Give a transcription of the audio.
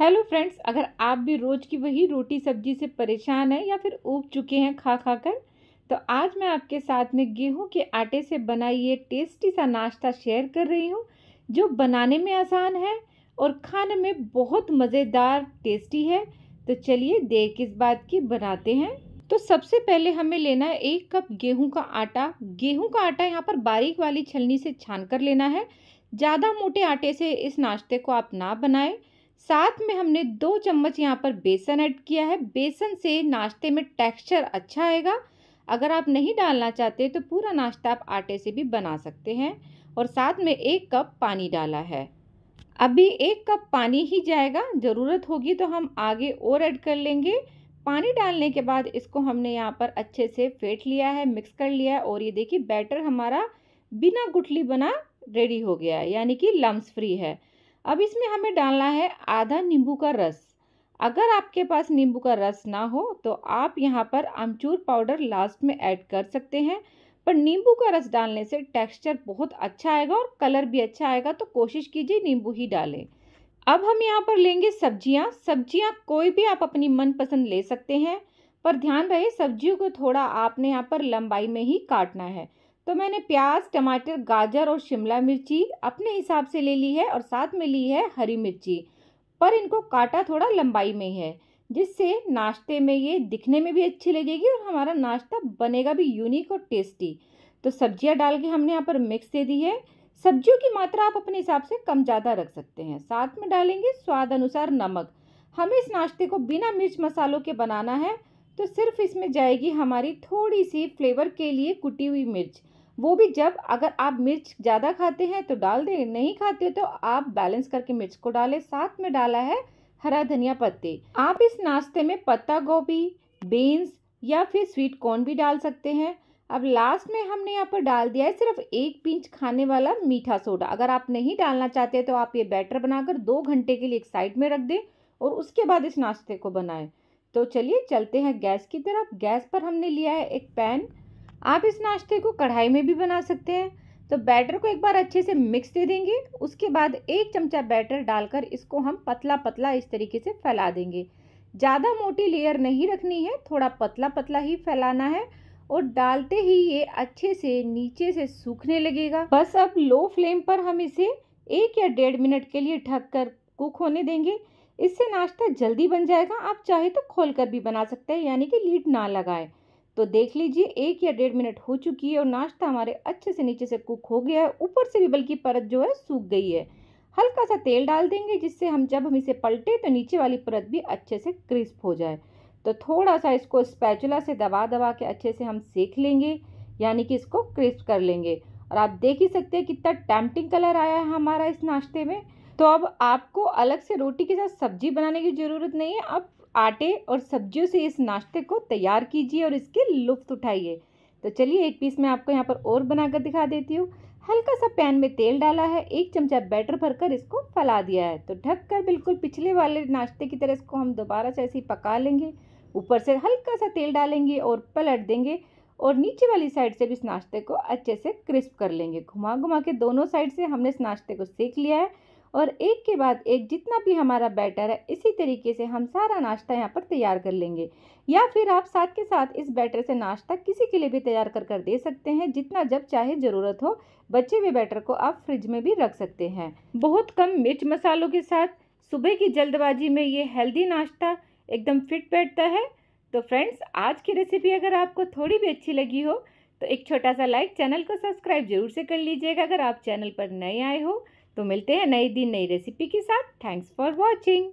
hello friends अगर आप भी रोज़ की वही रोटी सब्जी से परेशान हैं या फिर ऊब चुके हैं खा खा कर तो आज मैं आपके साथ में गेहूं के आटे से बना ये टेस्टी सा नाश्ता शेयर कर रही हूं जो बनाने में आसान है और खाने में बहुत मज़ेदार टेस्टी है तो चलिए देर किस बात की बनाते हैं तो सबसे पहले हमें लेना है एक कप गेहूं का आटा गेहूं का आटा यहाँ पर बारीक वाली छलनी से छान कर लेना है ज़्यादा मोटे आटे से इस नाश्ते को आप ना बनाएं साथ में हमने दो चम्मच यहाँ पर बेसन ऐड किया है बेसन से नाश्ते में टेक्सचर अच्छा आएगा अगर आप नहीं डालना चाहते तो पूरा नाश्ता आप आटे से भी बना सकते हैं और साथ में एक कप पानी डाला है अभी एक कप पानी ही जाएगा ज़रूरत होगी तो हम आगे और ऐड कर लेंगे पानी डालने के बाद इसको हमने यहाँ पर अच्छे से फेंट लिया है मिक्स कर लिया है और ये देखिए बैटर हमारा बिना गुठली बना रेडी हो गया है यानी कि लम्स फ्री है अब इसमें हमें डालना है आधा नींबू का रस अगर आपके पास नींबू का रस ना हो तो आप यहाँ पर अमचूर पाउडर लास्ट में ऐड कर सकते हैं पर नींबू का रस डालने से टेक्सचर बहुत अच्छा आएगा और कलर भी अच्छा आएगा तो कोशिश कीजिए नींबू ही डालें अब हम यहाँ पर लेंगे सब्जियाँ सब्जियाँ कोई भी आप अपनी मनपसंद ले सकते हैं पर ध्यान रहे सब्जियों को थोड़ा आपने यहाँ पर लंबाई में ही काटना है तो मैंने प्याज टमाटर गाजर और शिमला मिर्ची अपने हिसाब से ले ली है और साथ में ली है हरी मिर्ची पर इनको काटा थोड़ा लंबाई में है जिससे नाश्ते में ये दिखने में भी अच्छी लगेगी और हमारा नाश्ता बनेगा भी यूनिक और टेस्टी तो सब्जियां डाल के हमने यहाँ पर मिक्स दे दी है सब्जियों की मात्रा आप अपने हिसाब से कम ज़्यादा रख सकते हैं साथ में डालेंगे स्वाद अनुसार नमक हमें इस नाश्ते को बिना मिर्च मसालों के बनाना है तो सिर्फ इसमें जाएगी हमारी थोड़ी सी फ्लेवर के लिए कुटी हुई मिर्च वो भी जब अगर आप मिर्च ज़्यादा खाते हैं तो डाल दें नहीं खाते हो तो आप बैलेंस करके मिर्च को डालें साथ में डाला है हरा धनिया पत्ते आप इस नाश्ते में पत्ता गोभी बीन्स या फिर स्वीट कॉर्न भी डाल सकते हैं अब लास्ट में हमने यहाँ पर डाल दिया है सिर्फ एक पिंच खाने वाला मीठा सोडा अगर आप नहीं डालना चाहते तो आप ये बैटर बनाकर दो घंटे के लिए एक साइड में रख दें और उसके बाद इस नाश्ते को बनाएं तो चलिए चलते हैं गैस की तरफ गैस पर हमने लिया है एक पैन आप इस नाश्ते को कढ़ाई में भी बना सकते हैं तो बैटर को एक बार अच्छे से मिक्स दे देंगे उसके बाद एक चमचा बैटर डालकर इसको हम पतला पतला इस तरीके से फैला देंगे ज़्यादा मोटी लेयर नहीं रखनी है थोड़ा पतला पतला ही फैलाना है और डालते ही ये अच्छे से नीचे से सूखने लगेगा बस अब लो फ्लेम पर हम इसे एक या डेढ़ मिनट के लिए ढक कर कुक होने देंगे इससे नाश्ता जल्दी बन जाएगा आप चाहे तो खोल कर भी बना सकते हैं यानी कि लीड ना लगाए तो देख लीजिए एक या डेढ़ मिनट हो चुकी है और नाश्ता हमारे अच्छे से नीचे से कुक हो गया है ऊपर से भी बल्कि परत जो है सूख गई है हल्का सा तेल डाल देंगे जिससे हम जब हम इसे पलटे तो नीचे वाली परत भी अच्छे से क्रिस्प हो जाए तो थोड़ा सा इसको स्पैचुला से दबा दबा के अच्छे से हम सेक लेंगे यानी कि इसको क्रिस्प कर लेंगे और आप देख ही सकते हैं कितना टैम्पटिंग कलर आया है हमारा इस नाश्ते में तो अब आपको अलग से रोटी के साथ सब्जी बनाने की ज़रूरत नहीं है आप आटे और सब्जियों से इस नाश्ते को तैयार कीजिए और इसके लुफ्त उठाइए तो चलिए एक पीस मैं आपको यहाँ पर और बनाकर दिखा देती हूँ हल्का सा पैन में तेल डाला है एक चमचा बैटर भरकर इसको फैला दिया है तो ढक कर बिल्कुल पिछले वाले नाश्ते की तरह इसको हम दोबारा से ऐसे ही पका लेंगे ऊपर से हल्का सा तेल डालेंगे और पलट देंगे और नीचे वाली साइड से भी इस नाश्ते को अच्छे से क्रिस्प कर लेंगे घुमा घुमा के दोनों साइड से हमने इस नाश्ते को सेक लिया है और एक के बाद एक जितना भी हमारा बैटर है इसी तरीके से हम सारा नाश्ता यहाँ पर तैयार कर लेंगे या फिर आप साथ के साथ इस बैटर से नाश्ता किसी के लिए भी तैयार कर कर दे सकते हैं जितना जब चाहे ज़रूरत हो बचे हुए बैटर को आप फ्रिज में भी रख सकते हैं बहुत कम मिर्च मसालों के साथ सुबह की जल्दबाजी में ये हेल्दी नाश्ता एकदम फिट बैठता है तो फ्रेंड्स आज की रेसिपी अगर आपको थोड़ी भी अच्छी लगी हो तो एक छोटा सा लाइक चैनल को सब्सक्राइब जरूर से कर लीजिएगा अगर आप चैनल पर नए आए हो तो मिलते हैं नई दिन नई रेसिपी के साथ थैंक्स फॉर वॉचिंग